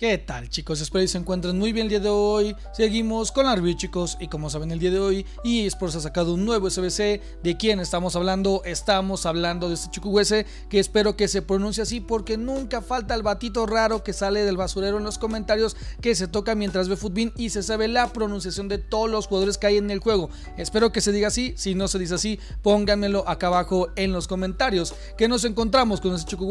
¿Qué tal chicos? Espero que se encuentren muy bien el día de hoy. Seguimos con la chicos y como saben el día de hoy eSports ha sacado un nuevo SBC. ¿De quién estamos hablando? Estamos hablando de este chico que espero que se pronuncie así porque nunca falta el batito raro que sale del basurero en los comentarios que se toca mientras ve Futbin y se sabe la pronunciación de todos los jugadores que hay en el juego. Espero que se diga así. Si no se dice así, pónganmelo acá abajo en los comentarios. Que nos encontramos con este chico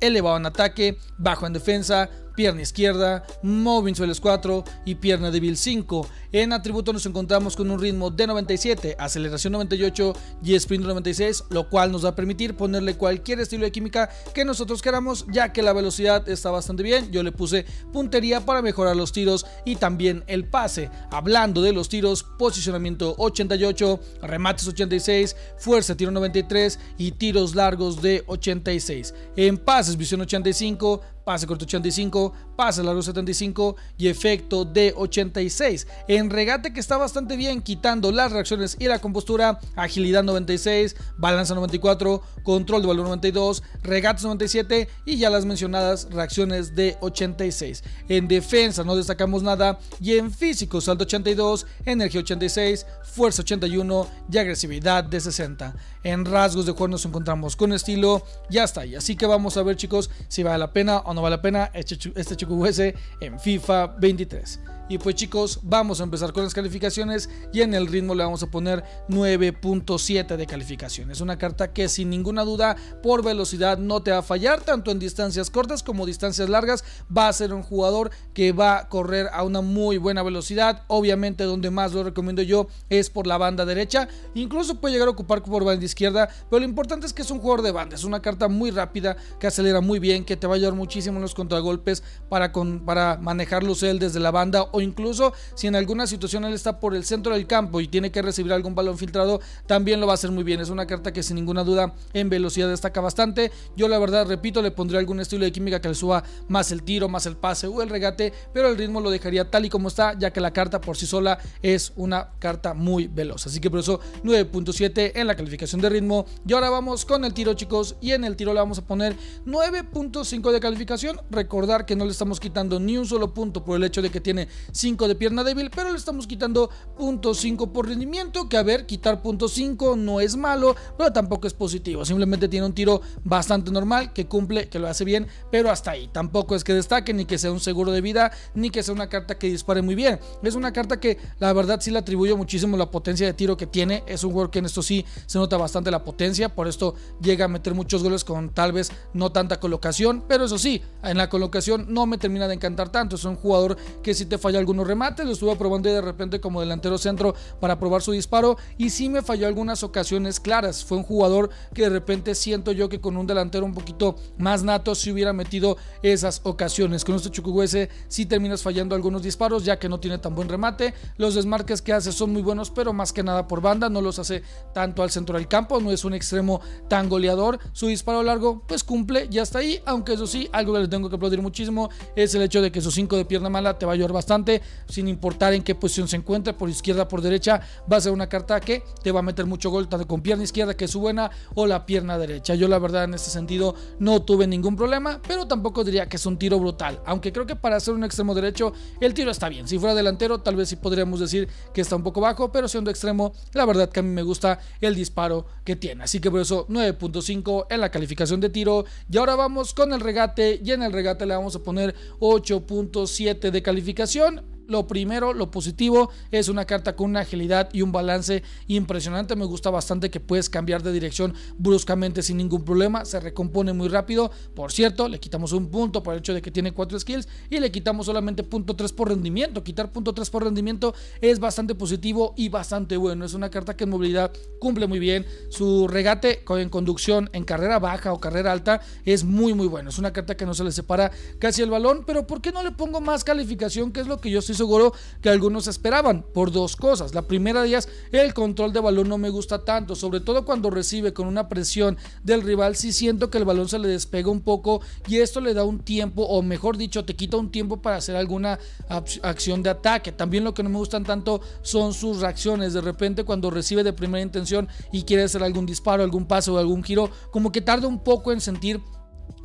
elevado en ataque, bajo en defensa pierna izquierda, Moving Sueles 4 y pierna débil 5. En atributo nos encontramos con un ritmo de 97, aceleración 98 y sprint 96, lo cual nos va a permitir ponerle cualquier estilo de química que nosotros queramos, ya que la velocidad está bastante bien. Yo le puse puntería para mejorar los tiros y también el pase. Hablando de los tiros, posicionamiento 88, remates 86, fuerza tiro 93 y tiros largos de 86. En pases, visión 85, pase corto 85, pase largo 75 y efecto de 86. En regate que está bastante bien, quitando las reacciones y la compostura, agilidad 96, balanza 94, control de valor 92, regates 97 y ya las mencionadas reacciones de 86. En defensa no destacamos nada y en físico salto 82, energía 86, fuerza 81 y agresividad de 60. En rasgos de juego nos encontramos con estilo, ya está. Y así que vamos a ver chicos si vale la pena o no vale la pena este, este en FIFA 23. Y pues chicos, vamos a empezar con las calificaciones y en el ritmo le vamos a poner 9.7 de calificaciones. Es una carta que sin ninguna duda por velocidad no te va a fallar, tanto en distancias cortas como distancias largas. Va a ser un jugador que va a correr a una muy buena velocidad. Obviamente donde más lo recomiendo yo es por la banda derecha. Incluso puede llegar a ocupar por banda izquierda, pero lo importante es que es un jugador de banda. Es una carta muy rápida, que acelera muy bien, que te va a ayudar muchísimo en los contragolpes para, con, para manejarlos él desde la banda incluso si en alguna situación él está por el centro del campo y tiene que recibir algún balón filtrado, también lo va a hacer muy bien. Es una carta que sin ninguna duda en velocidad destaca bastante. Yo la verdad, repito, le pondría algún estilo de química que le suba más el tiro, más el pase o el regate, pero el ritmo lo dejaría tal y como está, ya que la carta por sí sola es una carta muy veloz. Así que por eso 9.7 en la calificación de ritmo. Y ahora vamos con el tiro, chicos, y en el tiro le vamos a poner 9.5 de calificación. Recordar que no le estamos quitando ni un solo punto por el hecho de que tiene 5 de pierna débil, pero le estamos quitando .5 por rendimiento, que a ver, quitar .5 no es malo, pero tampoco es positivo. Simplemente tiene un tiro bastante normal, que cumple, que lo hace bien, pero hasta ahí. Tampoco es que destaque, ni que sea un seguro de vida, ni que sea una carta que dispare muy bien. Es una carta que la verdad sí le atribuyo muchísimo la potencia de tiro que tiene. Es un jugador que en esto sí se nota bastante la potencia, por esto llega a meter muchos goles con tal vez no tanta colocación, pero eso sí, en la colocación no me termina de encantar tanto. Es un jugador que si te falla algunos remates, lo estuve probando y de repente como delantero centro para probar su disparo y sí me falló algunas ocasiones claras. Fue un jugador que de repente siento yo que con un delantero un poquito más nato se hubiera metido esas ocasiones. Con este Chukuguese si terminas fallando algunos disparos ya que no tiene tan buen remate. Los desmarques que hace son muy buenos, pero más que nada por banda, no los hace tanto al centro del campo, no es un extremo tan goleador. Su disparo largo pues cumple ya está ahí, aunque eso sí, algo que le tengo que aplaudir muchísimo es el hecho de que su 5 de pierna mala te va a ayudar bastante sin importar en qué posición se encuentra, por izquierda, por derecha, va a ser una carta que te va a meter mucho gol, tanto con pierna izquierda, que es su buena, o la pierna derecha. Yo la verdad en este sentido no tuve ningún problema, pero tampoco diría que es un tiro brutal, aunque creo que para hacer un extremo derecho el tiro está bien. Si fuera delantero, tal vez sí podríamos decir que está un poco bajo, pero siendo extremo, la verdad que a mí me gusta el disparo que tiene. Así que por eso 9.5 en la calificación de tiro. Y ahora vamos con el regate y en el regate le vamos a poner 8.7 de calificación. Lo primero, lo positivo, es una carta con una agilidad y un balance impresionante. Me gusta bastante que puedes cambiar de dirección bruscamente sin ningún problema. Se recompone muy rápido. Por cierto, le quitamos un punto por el hecho de que tiene 4 skills y le quitamos solamente punto .3 por rendimiento. Quitar punto .3 por rendimiento es bastante positivo y bastante bueno. Es una carta que en movilidad cumple muy bien. Su regate en conducción en carrera baja o carrera alta es muy muy bueno. Es una carta que no se le separa casi el balón, pero ¿por qué no le pongo más calificación? Que es lo que yo estoy seguro que algunos esperaban, por dos cosas. La primera de ellas, el control de balón no me gusta tanto, sobre todo cuando recibe con una presión del rival, si siento que el balón se le despega un poco y esto le da un tiempo, o mejor dicho, te quita un tiempo para hacer alguna acción de ataque. También lo que no me gustan tanto son sus reacciones. De repente cuando recibe de primera intención y quiere hacer algún disparo, algún paso o algún giro, como que tarda un poco en sentir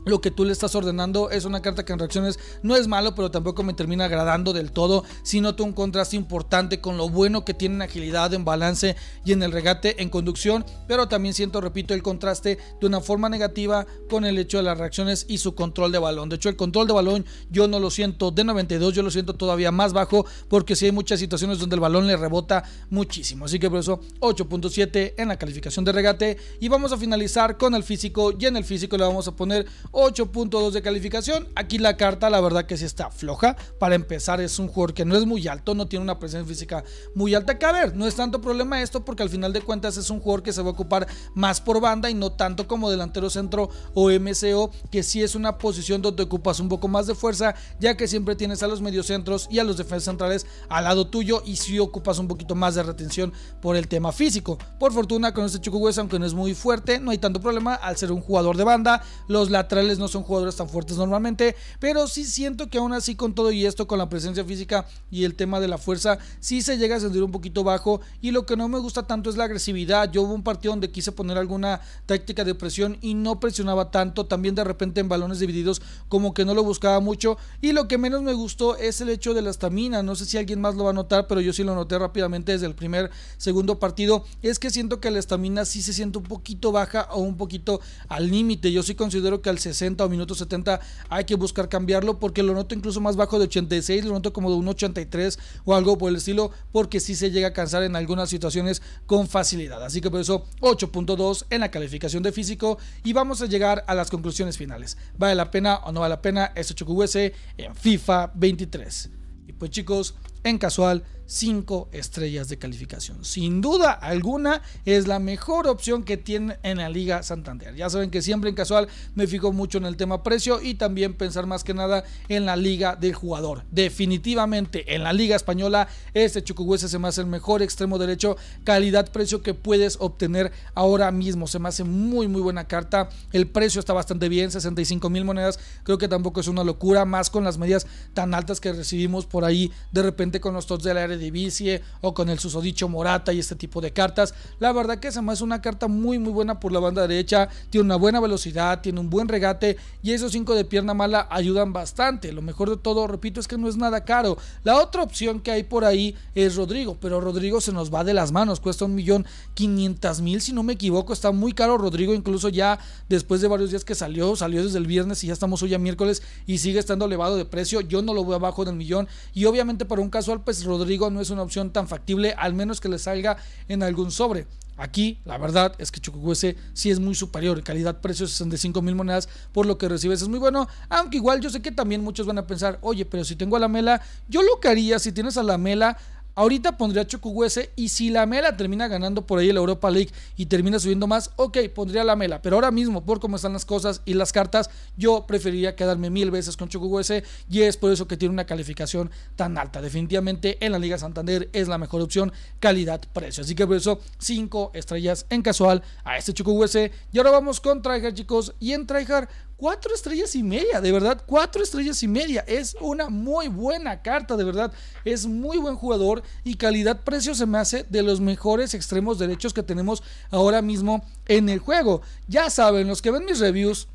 lo que tú le estás ordenando es una carta que en reacciones no es malo, pero tampoco me termina agradando del todo. Si noto un contraste importante con lo bueno que tiene en agilidad, en balance y en el regate en conducción, pero también siento, repito, el contraste de una forma negativa con el hecho de las reacciones y su control de balón. De hecho, el control de balón yo no lo siento de 92, yo lo siento todavía más bajo porque si hay muchas situaciones donde el balón le rebota muchísimo. Así que por eso 8.7 en la calificación de regate y vamos a finalizar con el físico y en el físico le vamos a poner 8.2 de calificación. Aquí la carta, la verdad que sí está floja. Para empezar, es un jugador que no es muy alto, no tiene una presencia física muy alta. Que a ver, no es tanto problema esto porque al final de cuentas es un jugador que se va a ocupar más por banda y no tanto como delantero centro o MCO, que sí es una posición donde ocupas un poco más de fuerza, ya que siempre tienes a los mediocentros y a los defensas centrales al lado tuyo y sí ocupas un poquito más de retención por el tema físico. Por fortuna, con este Hueso, aunque no es muy fuerte, no hay tanto problema al ser un jugador de banda. Los laterales no son jugadores tan fuertes normalmente, pero sí siento que aún así con todo y esto, con la presencia física y el tema de la fuerza, sí se llega a sentir un poquito bajo y lo que no me gusta tanto es la agresividad. Yo hubo un partido donde quise poner alguna táctica de presión y no presionaba tanto, también de repente en balones divididos como que no lo buscaba mucho y lo que menos me gustó es el hecho de la estamina, no sé si alguien más lo va a notar, pero yo sí lo noté rápidamente desde el primer, segundo partido, es que siento que la estamina sí se siente un poquito baja o un poquito al límite, yo sí considero que al 60 o minutos 70 hay que buscar cambiarlo porque lo noto incluso más bajo de 86, lo noto como de un 83 o algo por el estilo porque si se llega a cansar en algunas situaciones con facilidad. Así que por eso 8.2 en la calificación de físico y vamos a llegar a las conclusiones finales. ¿Vale la pena o no vale la pena este QS en FIFA 23? Y pues chicos, en casual 5 estrellas de calificación. Sin duda alguna es la mejor opción que tiene en la Liga Santander. Ya saben que siempre en casual me fijo mucho en el tema precio y también pensar más que nada en la liga del jugador. Definitivamente en la Liga Española este Chucuhuese se me hace el mejor extremo derecho calidad-precio que puedes obtener ahora mismo. Se me hace muy muy buena carta. El precio está bastante bien, 65 mil monedas. Creo que tampoco es una locura, más con las medidas tan altas que recibimos por ahí de repente con los tots del área de bici o con el susodicho Morata y este tipo de cartas. La verdad que es es una carta muy muy buena por la banda derecha, tiene una buena velocidad, tiene un buen regate y esos 5 de pierna mala ayudan bastante. Lo mejor de todo, repito, es que no es nada caro. La otra opción que hay por ahí es Rodrigo, pero Rodrigo se nos va de las manos, cuesta un millón quinientas mil si no me equivoco, está muy caro Rodrigo, incluso ya después de varios días que salió, salió desde el viernes y ya estamos hoy a miércoles y sigue estando elevado de precio, yo no lo voy abajo del millón y obviamente para un caso Alpes Rodrigo no es una opción tan factible, al menos que le salga en algún sobre. Aquí, la verdad es que Chukwueze sí es muy superior. Calidad-precio, 65 mil monedas por lo que recibes es muy bueno. Aunque igual yo sé que también muchos van a pensar, oye, pero si tengo a la mela, yo lo que haría si tienes a la mela Ahorita pondría Chukwueze y si la Mela termina ganando por ahí la Europa League y termina subiendo más, ok, pondría la Mela. Pero ahora mismo, por cómo están las cosas y las cartas, yo preferiría quedarme mil veces con Chukwueze y es por eso que tiene una calificación tan alta. Definitivamente en la Liga Santander es la mejor opción calidad-precio. Así que por eso 5 estrellas en casual a este Chukwueze. Y ahora vamos con Tryhard, chicos. Y en Tryhard cuatro estrellas y media, de verdad, cuatro estrellas y media. Es una muy buena carta, de verdad. Es muy buen jugador y calidad-precio se me hace de los mejores extremos derechos que tenemos ahora mismo en el juego. Ya saben, los que ven mis reviews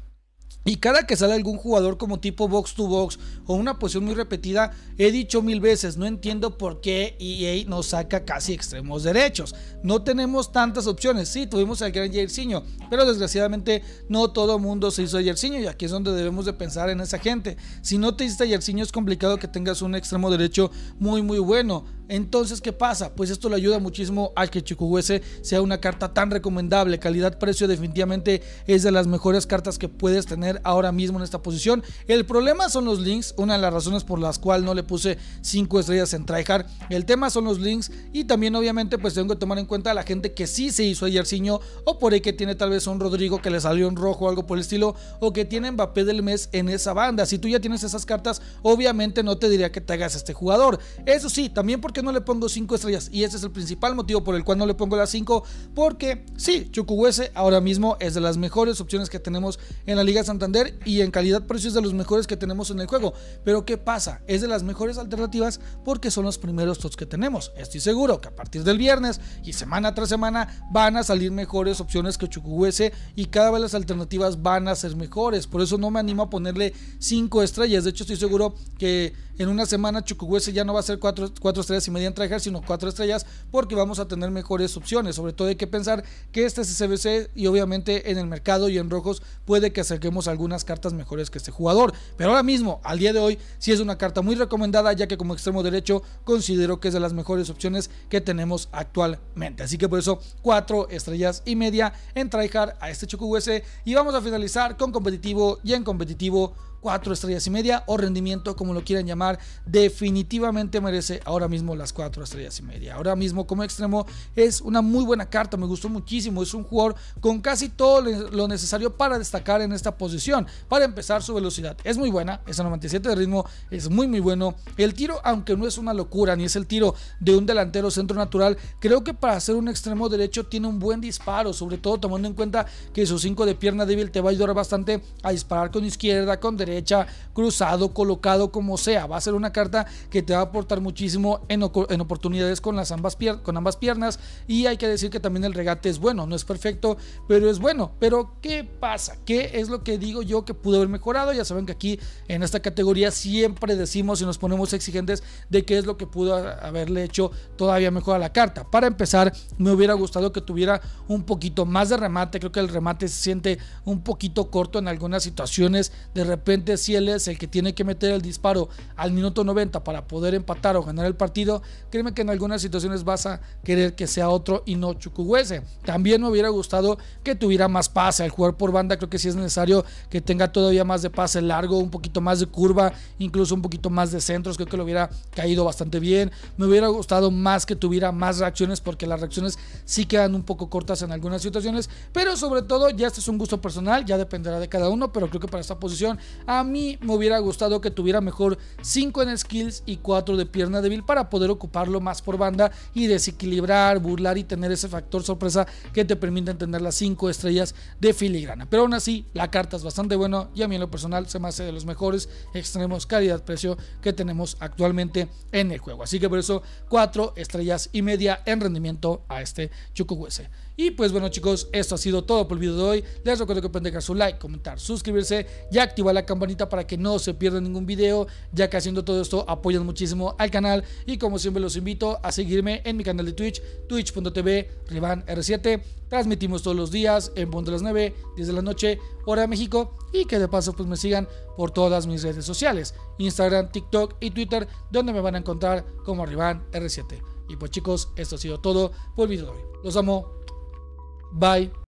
y cada que sale algún jugador como tipo box to box o una posición muy repetida, he dicho mil veces, no entiendo por qué EA nos saca casi extremos derechos. No tenemos tantas opciones. Sí, tuvimos al gran Jairzinho, pero desgraciadamente no todo mundo se hizo Jairzinho y aquí es donde debemos de pensar en esa gente. Si no te hiciste Jairzinho es complicado que tengas un extremo derecho muy muy bueno. Entonces, ¿qué pasa? Pues esto le ayuda muchísimo a que Chicuhuese sea una carta tan recomendable. Calidad-precio definitivamente es de las mejores cartas que puedes tener ahora mismo en esta posición. El problema son los links, una de las razones por las cuales no le puse 5 estrellas en tryhard. El tema son los links y también obviamente pues tengo que tomar en cuenta a la gente que sí se hizo Yersinho o por ahí que tiene tal vez un Rodrigo que le salió en rojo o algo por el estilo o que tiene Mbappé del mes en esa banda. Si tú ya tienes esas cartas, obviamente no te diría que te hagas este jugador. Eso sí, también porque no le pongo 5 estrellas? Y ese es el principal motivo por el cual no le pongo las 5, porque sí, Chukwuese ahora mismo es de las mejores opciones que tenemos en la Liga Santander y en calidad-precio es de los mejores que tenemos en el juego. Pero ¿qué pasa? Es de las mejores alternativas porque son los primeros tots que tenemos. Estoy seguro que a partir del viernes y semana tras semana van a salir mejores opciones que Chukwuese y cada vez las alternativas van a ser mejores. Por eso no me animo a ponerle 5 estrellas. De hecho, estoy seguro que en una semana Chukwuese ya no va a ser 4 estrellas, media en tryhard, sino cuatro estrellas, porque vamos a tener mejores opciones. Sobre todo hay que pensar que este es CBC y obviamente en el mercado y en rojos puede que acerquemos algunas cartas mejores que este jugador. Pero ahora mismo, al día de hoy, si es una carta muy recomendada, ya que como extremo derecho considero que es de las mejores opciones que tenemos actualmente. Así que por eso, cuatro estrellas y media en tryhard a este Choco Y vamos a finalizar con competitivo y en competitivo cuatro estrellas y media o rendimiento, como lo quieran llamar, definitivamente merece ahora mismo las cuatro estrellas y media. Ahora mismo como extremo es una muy buena carta, me gustó muchísimo, es un jugador con casi todo lo necesario para destacar en esta posición. Para empezar, su velocidad es muy buena, es 97 de ritmo, es muy muy bueno. El tiro, aunque no es una locura ni es el tiro de un delantero centro natural, creo que para hacer un extremo derecho tiene un buen disparo, sobre todo tomando en cuenta que su 5 de pierna débil te va a ayudar bastante a disparar con izquierda, con derecha derecha, cruzado, colocado, como sea. Va a ser una carta que te va a aportar muchísimo en, oportunidades con, las ambas con ambas piernas. Y hay que decir que también el regate es bueno, no es perfecto, pero es bueno. Pero ¿qué pasa? ¿Qué es lo que digo yo que pudo haber mejorado? Ya saben que aquí en esta categoría siempre decimos y nos ponemos exigentes de qué es lo que pudo haberle hecho todavía mejor a la carta. Para empezar, me hubiera gustado que tuviera un poquito más de remate. Creo que el remate se siente un poquito corto en algunas situaciones. De repente si él es el que tiene que meter el disparo al minuto 90 para poder empatar o ganar el partido, créeme que en algunas situaciones vas a querer que sea otro y no Chukwueze. También me hubiera gustado que tuviera más pase al jugar por banda, creo que sí es necesario que tenga todavía más de pase largo, un poquito más de curva, incluso un poquito más de centros, creo que lo hubiera caído bastante bien. Me hubiera gustado más que tuviera más reacciones porque las reacciones sí quedan un poco cortas en algunas situaciones, pero sobre todo ya este es un gusto personal, ya dependerá de cada uno, pero creo que para esta posición a mí me hubiera gustado que tuviera mejor 5 en skills y 4 de pierna débil para poder ocuparlo más por banda y desequilibrar, burlar y tener ese factor sorpresa que te permite tener las 5 estrellas de filigrana. Pero aún así, la carta es bastante buena y a mí en lo personal se me hace de los mejores extremos calidad-precio que tenemos actualmente en el juego. Así que por eso 4 estrellas y media en rendimiento a este Chukwuese. Y pues bueno chicos, esto ha sido todo por el video de hoy. Les recuerdo que pueden dejar su like, comentar, suscribirse y activar la campanita para que no se pierda ningún video, ya que haciendo todo esto apoyan muchísimo al canal. Y como siempre los invito a seguirme en mi canal de Twitch, twitch.tv, RivanR7. Transmitimos todos los días en punto de las 9, 10 de la noche, hora de México. Y que de paso pues me sigan por todas mis redes sociales, Instagram, TikTok y Twitter, donde me van a encontrar como RivanR7. Y pues chicos, esto ha sido todo por el video de hoy. Los amo. Bye.